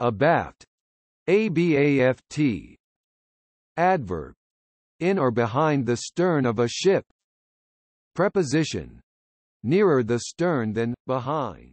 abaft, abaft, adverb, in or behind the stern of a ship, preposition, nearer the stern than, behind.